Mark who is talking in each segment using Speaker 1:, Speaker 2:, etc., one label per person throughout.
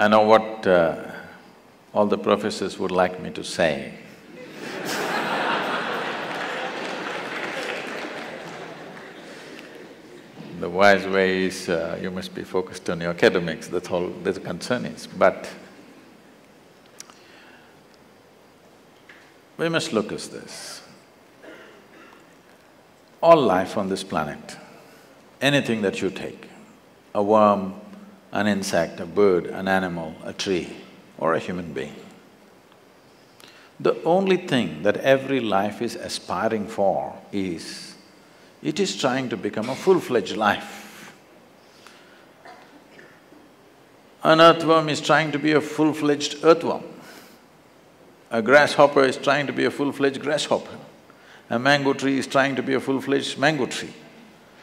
Speaker 1: I know what uh, all the professors would like me to say. the wise way is uh, you must be focused on your academics, that's all the concern is. But we must look at this. All life on this planet, anything that you take, a worm, an insect, a bird, an animal, a tree or a human being. The only thing that every life is aspiring for is, it is trying to become a full-fledged life. An earthworm is trying to be a full-fledged earthworm. A grasshopper is trying to be a full-fledged grasshopper. A mango tree is trying to be a full-fledged mango tree.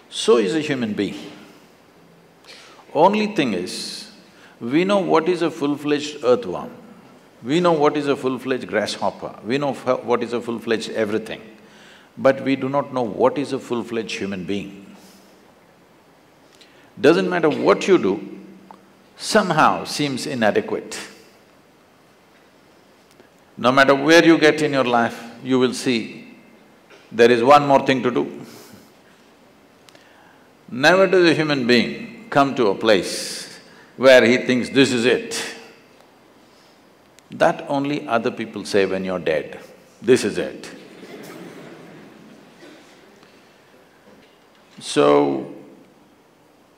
Speaker 1: So is a human being. Only thing is, we know what is a full-fledged earthworm, we know what is a full-fledged grasshopper, we know what is a full-fledged everything, but we do not know what is a full-fledged human being. Doesn't matter what you do, somehow seems inadequate. No matter where you get in your life, you will see there is one more thing to do. Never does a human being come to a place where he thinks, this is it. That only other people say when you're dead, this is it. So,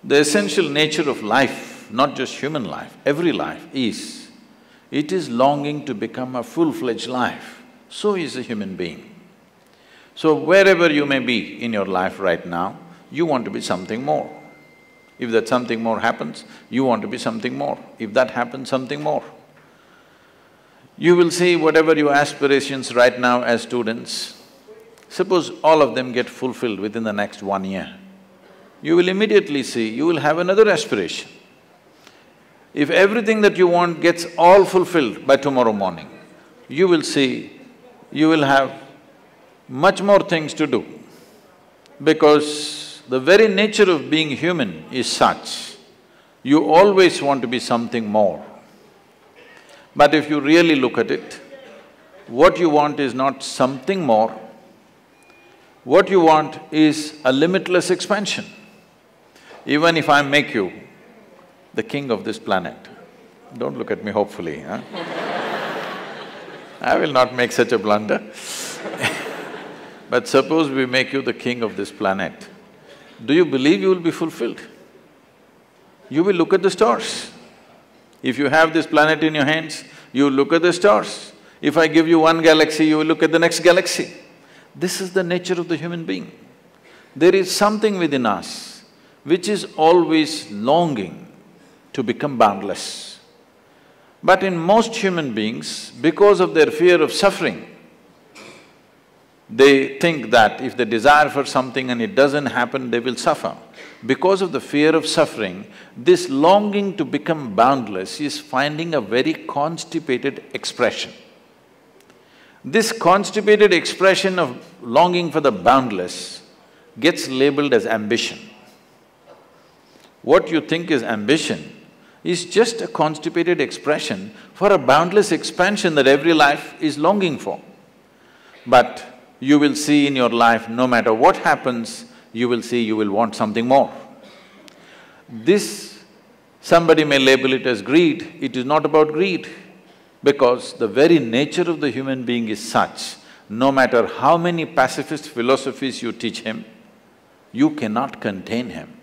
Speaker 1: the essential nature of life, not just human life, every life is, it is longing to become a full-fledged life, so is a human being. So wherever you may be in your life right now, you want to be something more. If that something more happens, you want to be something more. If that happens, something more. You will see whatever your aspirations right now as students, suppose all of them get fulfilled within the next one year, you will immediately see you will have another aspiration. If everything that you want gets all fulfilled by tomorrow morning, you will see you will have much more things to do because the very nature of being human is such, you always want to be something more. But if you really look at it, what you want is not something more, what you want is a limitless expansion. Even if I make you the king of this planet, don't look at me hopefully, huh? I will not make such a blunder but suppose we make you the king of this planet, do you believe you will be fulfilled? You will look at the stars. If you have this planet in your hands, you look at the stars. If I give you one galaxy, you will look at the next galaxy. This is the nature of the human being. There is something within us which is always longing to become boundless. But in most human beings, because of their fear of suffering, they think that if they desire for something and it doesn't happen, they will suffer. Because of the fear of suffering, this longing to become boundless is finding a very constipated expression. This constipated expression of longing for the boundless gets labeled as ambition. What you think is ambition is just a constipated expression for a boundless expansion that every life is longing for. But you will see in your life, no matter what happens, you will see you will want something more. This, somebody may label it as greed, it is not about greed because the very nature of the human being is such, no matter how many pacifist philosophies you teach him, you cannot contain him.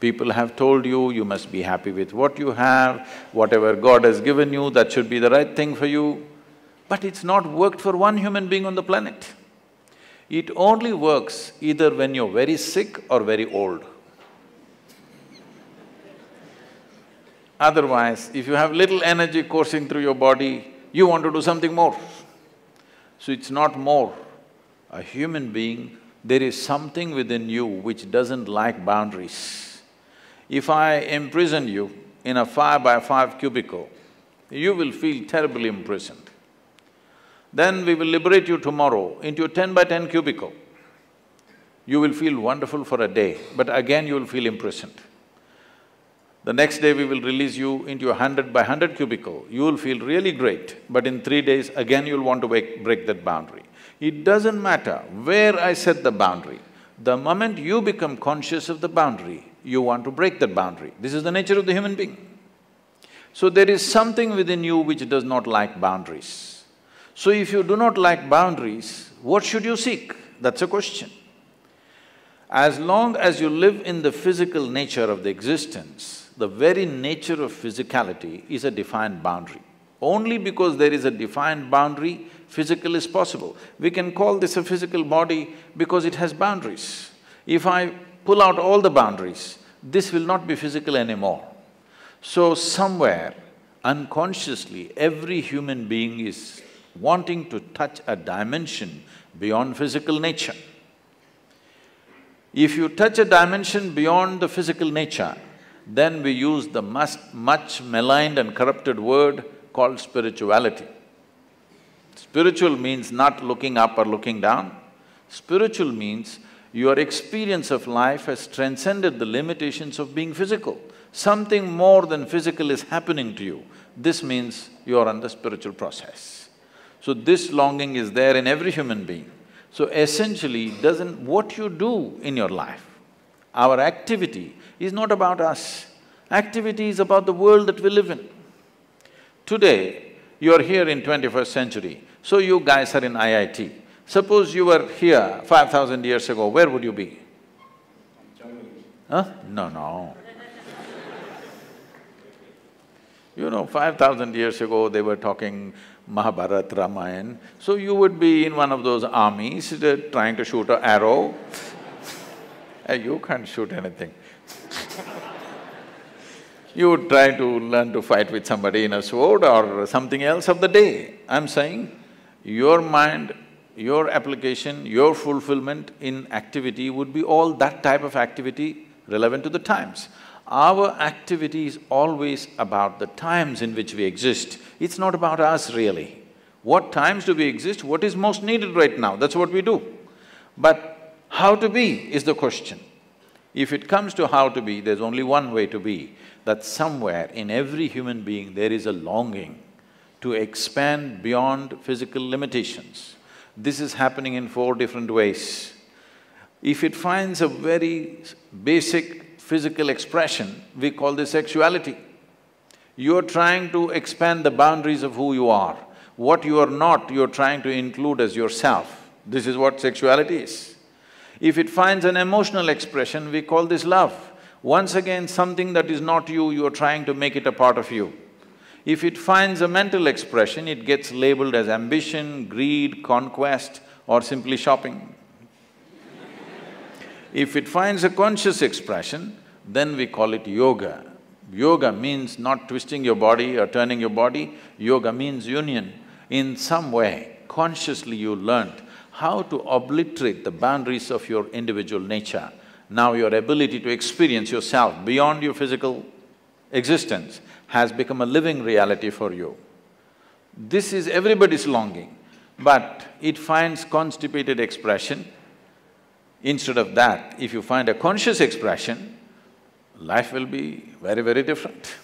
Speaker 1: People have told you, you must be happy with what you have, whatever God has given you, that should be the right thing for you. But it's not worked for one human being on the planet. It only works either when you're very sick or very old. Otherwise, if you have little energy coursing through your body, you want to do something more. So it's not more. A human being, there is something within you which doesn't like boundaries. If I imprison you in a five by five cubicle, you will feel terribly imprisoned then we will liberate you tomorrow into a ten by ten cubicle. You will feel wonderful for a day, but again you will feel imprisoned. The next day we will release you into a hundred by hundred cubicle, you will feel really great, but in three days again you'll want to wake, break that boundary. It doesn't matter where I set the boundary, the moment you become conscious of the boundary, you want to break that boundary. This is the nature of the human being. So there is something within you which does not like boundaries. So if you do not like boundaries, what should you seek? That's a question. As long as you live in the physical nature of the existence, the very nature of physicality is a defined boundary. Only because there is a defined boundary, physical is possible. We can call this a physical body because it has boundaries. If I pull out all the boundaries, this will not be physical anymore. So somewhere, unconsciously, every human being is wanting to touch a dimension beyond physical nature. If you touch a dimension beyond the physical nature, then we use the much maligned and corrupted word called spirituality. Spiritual means not looking up or looking down. Spiritual means your experience of life has transcended the limitations of being physical. Something more than physical is happening to you. This means you are on the spiritual process. So this longing is there in every human being. So essentially, doesn't… what you do in your life, our activity is not about us. Activity is about the world that we live in. Today, you're here in 21st century, so you guys are in IIT. Suppose you were here five thousand years ago, where would you be? Huh? No, no. you know, five thousand years ago, they were talking Mahabharata, Ramayana. So you would be in one of those armies uh, trying to shoot an arrow. Eh, you can't shoot anything. you would try to learn to fight with somebody in a sword or something else of the day. I'm saying your mind, your application, your fulfillment in activity would be all that type of activity relevant to the times. Our activity is always about the times in which we exist. It's not about us really. What times do we exist? What is most needed right now? That's what we do. But how to be is the question. If it comes to how to be, there's only one way to be, that somewhere in every human being there is a longing to expand beyond physical limitations. This is happening in four different ways. If it finds a very basic physical expression, we call this sexuality. You're trying to expand the boundaries of who you are. What you are not, you're trying to include as yourself. This is what sexuality is. If it finds an emotional expression, we call this love. Once again, something that is not you, you're trying to make it a part of you. If it finds a mental expression, it gets labeled as ambition, greed, conquest, or simply shopping. If it finds a conscious expression, then we call it yoga. Yoga means not twisting your body or turning your body, yoga means union. In some way, consciously you learnt how to obliterate the boundaries of your individual nature. Now your ability to experience yourself beyond your physical existence has become a living reality for you. This is everybody's longing, but it finds constipated expression Instead of that, if you find a conscious expression, life will be very, very different.